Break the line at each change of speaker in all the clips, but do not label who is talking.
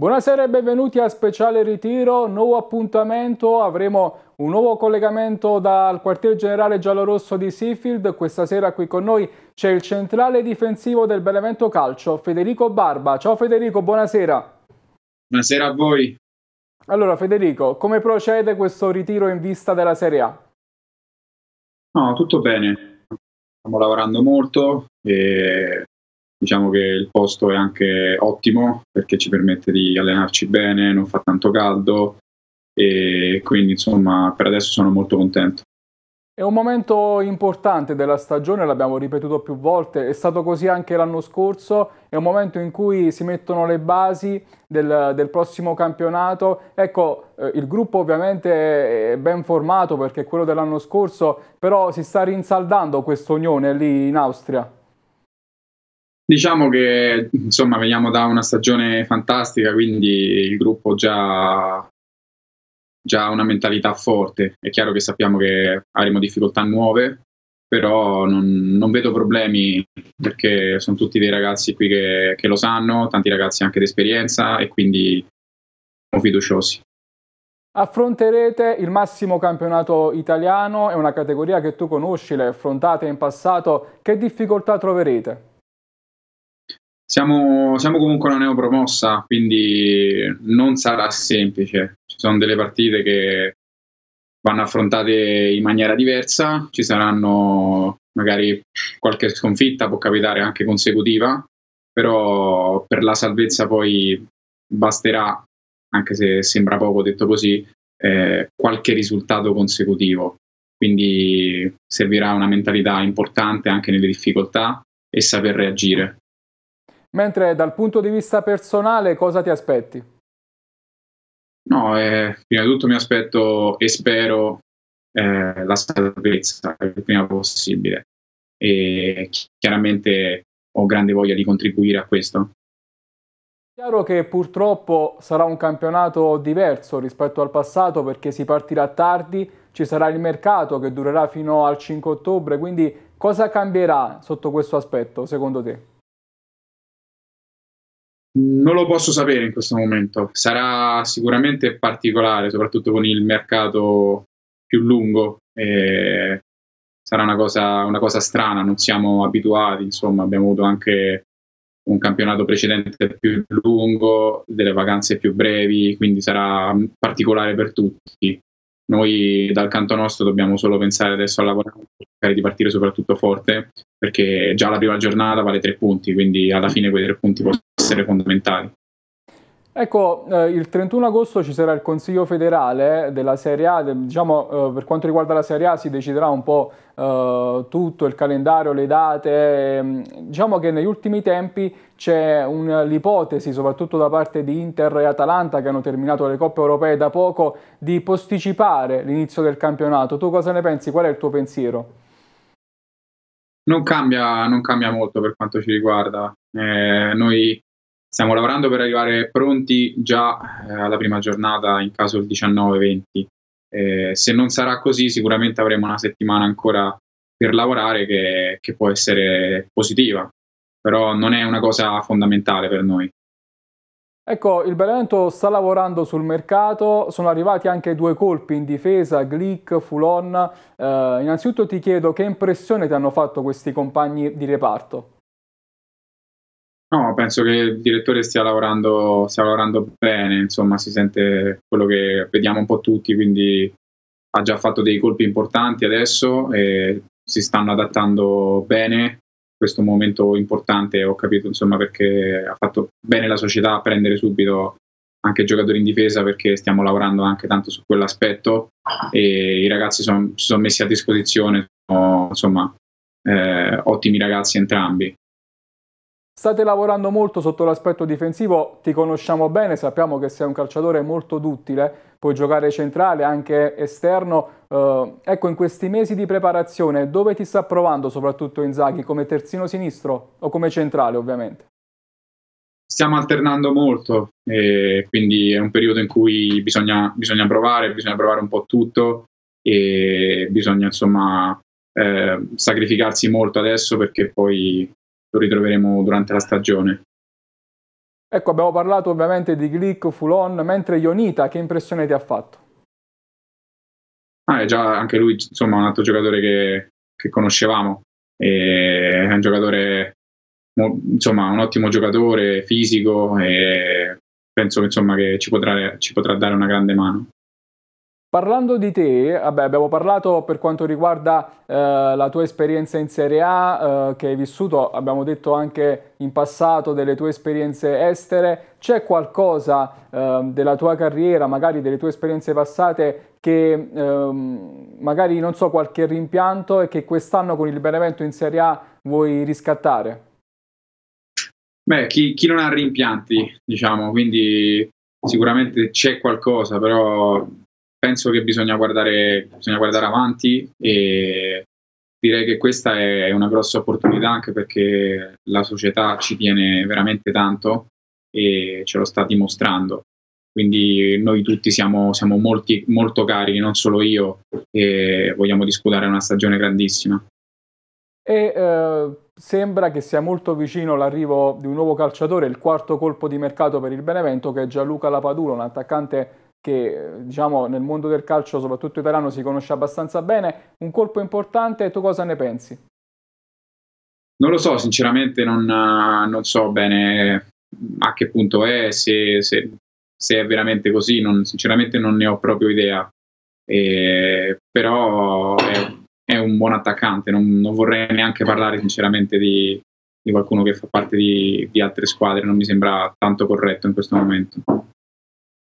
Buonasera e benvenuti a Speciale Ritiro, nuovo appuntamento, avremo un nuovo collegamento dal quartier generale giallorosso di Seafield, questa sera qui con noi c'è il centrale difensivo del Benevento Calcio, Federico Barba. Ciao Federico, buonasera.
Buonasera a voi.
Allora Federico, come procede questo ritiro in vista della Serie A?
No, tutto bene, stiamo lavorando molto e Diciamo che il posto è anche ottimo perché ci permette di allenarci bene, non fa tanto caldo e quindi insomma per adesso sono molto contento.
È un momento importante della stagione, l'abbiamo ripetuto più volte, è stato così anche l'anno scorso, è un momento in cui si mettono le basi del, del prossimo campionato. Ecco, eh, il gruppo ovviamente è ben formato perché è quello dell'anno scorso, però si sta rinsaldando questa unione lì in Austria.
Diciamo che insomma veniamo da una stagione fantastica, quindi il gruppo già ha una mentalità forte. È chiaro che sappiamo che avremo difficoltà nuove, però non, non vedo problemi perché sono tutti dei ragazzi qui che, che lo sanno, tanti ragazzi anche d'esperienza e quindi sono fiduciosi.
Affronterete il massimo campionato italiano, è una categoria che tu conosci, le affrontate in passato, che difficoltà troverete?
Siamo, siamo, comunque una neopromossa, quindi non sarà semplice. Ci sono delle partite che vanno affrontate in maniera diversa, ci saranno magari qualche sconfitta, può capitare anche consecutiva, però per la salvezza poi basterà, anche se sembra poco detto così, eh, qualche risultato consecutivo. Quindi servirà una mentalità importante anche nelle difficoltà e saper reagire
Mentre dal punto di vista personale cosa ti aspetti?
No, eh, prima di tutto mi aspetto e spero eh, la salvezza il prima possibile. E chiaramente ho grande voglia di contribuire a questo.
È chiaro che purtroppo sarà un campionato diverso rispetto al passato perché si partirà tardi, ci sarà il mercato che durerà fino al 5 ottobre, quindi cosa cambierà sotto questo aspetto secondo te?
Non lo posso sapere in questo momento. Sarà sicuramente particolare, soprattutto con il mercato più lungo. Eh, sarà una cosa, una cosa, strana, non siamo abituati, insomma, abbiamo avuto anche un campionato precedente più lungo, delle vacanze più brevi, quindi sarà particolare per tutti. Noi dal canto nostro dobbiamo solo pensare adesso a lavorare, cercare di partire soprattutto forte, perché già la prima giornata vale tre punti, quindi alla fine quei tre punti possono essere fondamentali.
Ecco, eh, il 31 agosto ci sarà il Consiglio federale della Serie A, diciamo eh, per quanto riguarda la Serie A si deciderà un po' eh, tutto, il calendario, le date, ehm, diciamo che negli ultimi tempi c'è l'ipotesi, soprattutto da parte di Inter e Atalanta che hanno terminato le coppe europee da poco, di posticipare l'inizio del campionato. Tu cosa ne pensi? Qual è il tuo pensiero?
Non cambia, non cambia molto per quanto ci riguarda. Eh, noi Stiamo lavorando per arrivare pronti già eh, alla prima giornata, in caso il 19-20. Eh, se non sarà così, sicuramente avremo una settimana ancora per lavorare che, che può essere positiva, però non è una cosa fondamentale per noi.
Ecco, il Benevento sta lavorando sul mercato, sono arrivati anche due colpi in difesa, Glick, Fulon. Eh, innanzitutto ti chiedo che impressione ti hanno fatto questi compagni di reparto?
No, penso che il direttore stia lavorando, stia lavorando bene, insomma si sente quello che vediamo un po' tutti, quindi ha già fatto dei colpi importanti adesso e si stanno adattando bene questo momento importante, ho capito insomma perché ha fatto bene la società a prendere subito anche giocatori in difesa perché stiamo lavorando anche tanto su quell'aspetto e i ragazzi son, si sono messi a disposizione, sono, insomma eh, ottimi ragazzi entrambi.
State lavorando molto sotto l'aspetto difensivo, ti conosciamo bene, sappiamo che sei un calciatore molto duttile, puoi giocare centrale, anche esterno. Eh, ecco, in questi mesi di preparazione, dove ti sta provando soprattutto Inzaghi? Come terzino sinistro o come centrale ovviamente?
Stiamo alternando molto, eh, quindi è un periodo in cui bisogna, bisogna, provare, bisogna provare un po' tutto e bisogna insomma eh, sacrificarsi molto adesso perché poi lo ritroveremo durante la stagione.
Ecco, abbiamo parlato ovviamente di Glick, Fulon, mentre Ionita, che impressione ti ha fatto?
Ah, è già anche lui, insomma, un altro giocatore che, che conoscevamo. E è un giocatore, insomma, un ottimo giocatore fisico e penso insomma, che ci potrà, ci potrà dare una grande mano.
Parlando di te, vabbè, abbiamo parlato per quanto riguarda eh, la tua esperienza in Serie A eh, che hai vissuto, abbiamo detto anche in passato delle tue esperienze estere, c'è qualcosa eh, della tua carriera, magari delle tue esperienze passate che ehm, magari non so qualche rimpianto e che quest'anno con il Benevento in Serie A vuoi riscattare?
Beh, chi, chi non ha rimpianti, diciamo, quindi sicuramente c'è qualcosa, però penso che bisogna guardare, bisogna guardare avanti e direi che questa è una grossa opportunità anche perché la società ci tiene veramente tanto e ce lo sta dimostrando. Quindi noi tutti siamo, siamo molti, molto carichi, non solo io, e vogliamo disputare una stagione grandissima.
E eh, sembra che sia molto vicino l'arrivo di un nuovo calciatore, il quarto colpo di mercato per il Benevento, che è Gianluca Lapadulo, un attaccante che diciamo, nel mondo del calcio, soprattutto italiano, si conosce abbastanza bene. Un colpo importante, tu cosa ne pensi?
Non lo so, sinceramente non, eh, non so bene mm, a che punto è, se, se, se è veramente così, non, sinceramente non ne ho proprio idea. E, però è, è, un buon attaccante, non, non, vorrei neanche parlare sinceramente di, di qualcuno che fa parte di, di altre squadre, non mi sembra tanto corretto in questo momento.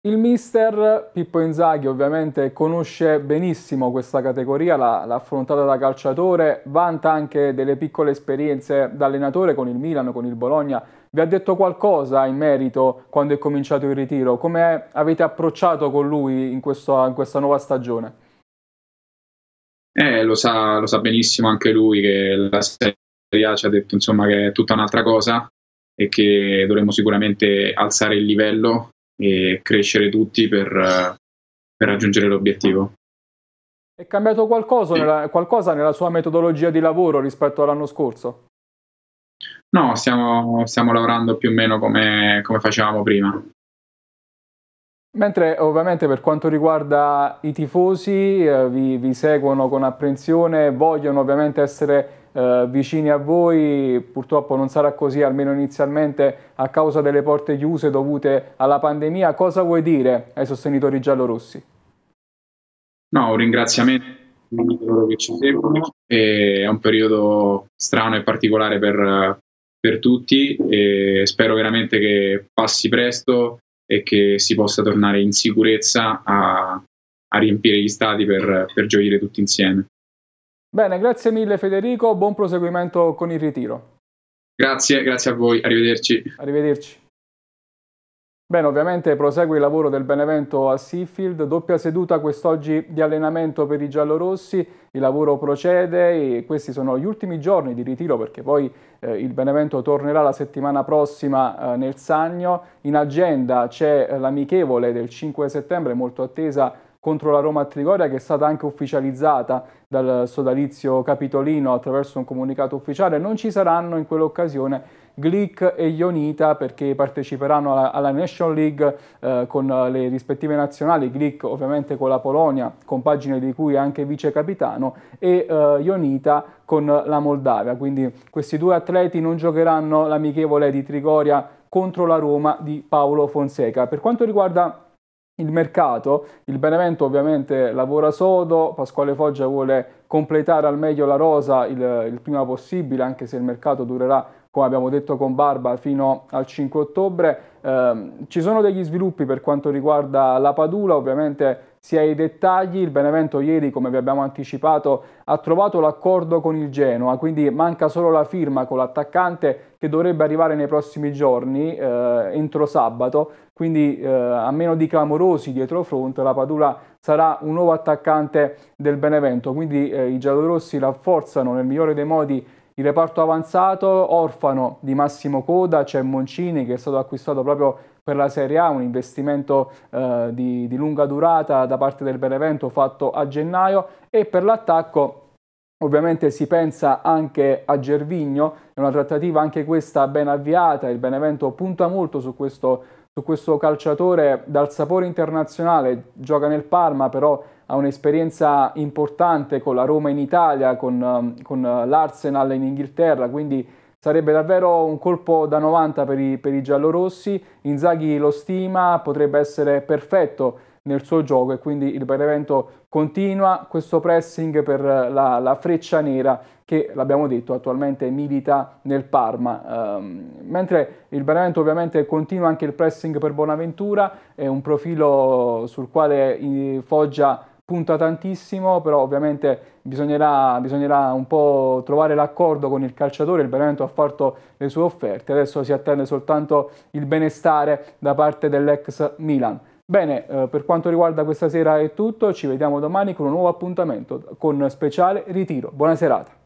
Il mister Pippo Inzaghi ovviamente conosce benissimo questa categoria, l'ha, affrontata da calciatore, vanta anche delle piccole esperienze da allenatore con il Milano, con il Bologna. Vi ha detto qualcosa in merito quando è cominciato il ritiro? Come avete approcciato con lui in, questo, in questa nuova stagione?
Eh, lo, sa, lo sa benissimo anche lui che la Serie A ci ha detto insomma, che è tutta un'altra cosa e che dovremmo sicuramente alzare il livello e crescere tutti per, per raggiungere l'obiettivo.
È cambiato qualcosa, sì. nella, qualcosa, nella, sua metodologia di lavoro rispetto all'anno scorso?
No, stiamo, stiamo lavorando più o meno come, come facevamo prima.
Mentre ovviamente per quanto riguarda i tifosi eh, vi, vi, seguono con apprensione, vogliono ovviamente essere eh, vicini a voi, purtroppo non sarà così, almeno inizialmente, a causa delle porte chiuse dovute alla pandemia. Cosa vuoi dire ai sostenitori giallorossi?
No, un ringraziamento a coloro che ci seguono. È un periodo strano e particolare per, per tutti e spero veramente che passi presto e che si possa tornare in sicurezza a, a riempire gli stati per, per gioire tutti insieme.
Bene, grazie mille Federico, buon proseguimento con il ritiro.
Grazie, grazie a voi, arrivederci.
Arrivederci. Bene, ovviamente prosegue il lavoro del Benevento a Seafield, doppia seduta quest'oggi di allenamento per i giallorossi, il lavoro procede e questi sono gli ultimi giorni di ritiro perché poi eh, il Benevento tornerà la settimana prossima eh, nel Sagno. In agenda c'è eh, l'amichevole del 5 settembre, molto attesa contro la Roma a Trigoria che è stata anche ufficializzata dal sodalizio capitolino attraverso un comunicato ufficiale, non ci saranno in quell'occasione Glick e Ionita perché parteciperanno alla, alla Nation League eh, con le rispettive nazionali, Glick ovviamente con la Polonia, compagine di cui è anche vice capitano, e eh, Ionita con la Moldavia. Quindi questi due atleti non giocheranno l'amichevole di Trigoria contro la Roma di Paolo Fonseca. Per quanto riguarda il mercato. Il Benevento ovviamente lavora sodo, Pasquale Foggia vuole completare al meglio la rosa il, il, prima possibile, anche se il mercato durerà, come abbiamo detto con Barba, fino al 5 ottobre. Eh, ci sono degli sviluppi per quanto riguarda la Padula, ovviamente sia i dettagli. Il Benevento ieri, come vi abbiamo anticipato, ha trovato l'accordo con il Genoa, quindi manca solo la firma con l'attaccante che dovrebbe arrivare nei prossimi giorni, eh, entro sabato, quindi eh, a meno di clamorosi dietro fronte, la Padula sarà un nuovo attaccante del Benevento, quindi eh, i giallorossi rafforzano nel migliore dei modi il reparto avanzato, orfano di Massimo Coda, c'è Moncini che è stato acquistato proprio per la Serie A, un investimento eh, di, di lunga durata da parte del Benevento fatto a gennaio e per l'attacco Ovviamente si pensa anche a Gervigno, è una trattativa anche questa ben avviata, il Benevento punta molto su questo, su questo calciatore dal sapore internazionale, gioca nel Parma però ha un'esperienza importante con la Roma in Italia, con, con eh, l'Arsenal in Inghilterra, quindi Sarebbe davvero un colpo da 90 per i, per i giallorossi, Inzaghi lo stima, potrebbe essere perfetto nel suo gioco e quindi il Benevento continua questo pressing per la, la freccia nera che, l'abbiamo detto, attualmente milita nel Parma. Um, mentre il Benevento ovviamente continua anche il pressing per Bonaventura, è un profilo sul quale eh, Foggia punta tantissimo, però ovviamente bisognerà, bisognerà un po' trovare l'accordo con il calciatore, il Benevento ha fatto le sue offerte, adesso si attende soltanto il benestare da parte dell'ex Milan. Bene, eh, per quanto riguarda questa sera è tutto, ci vediamo domani con un nuovo appuntamento con speciale ritiro. Buona serata.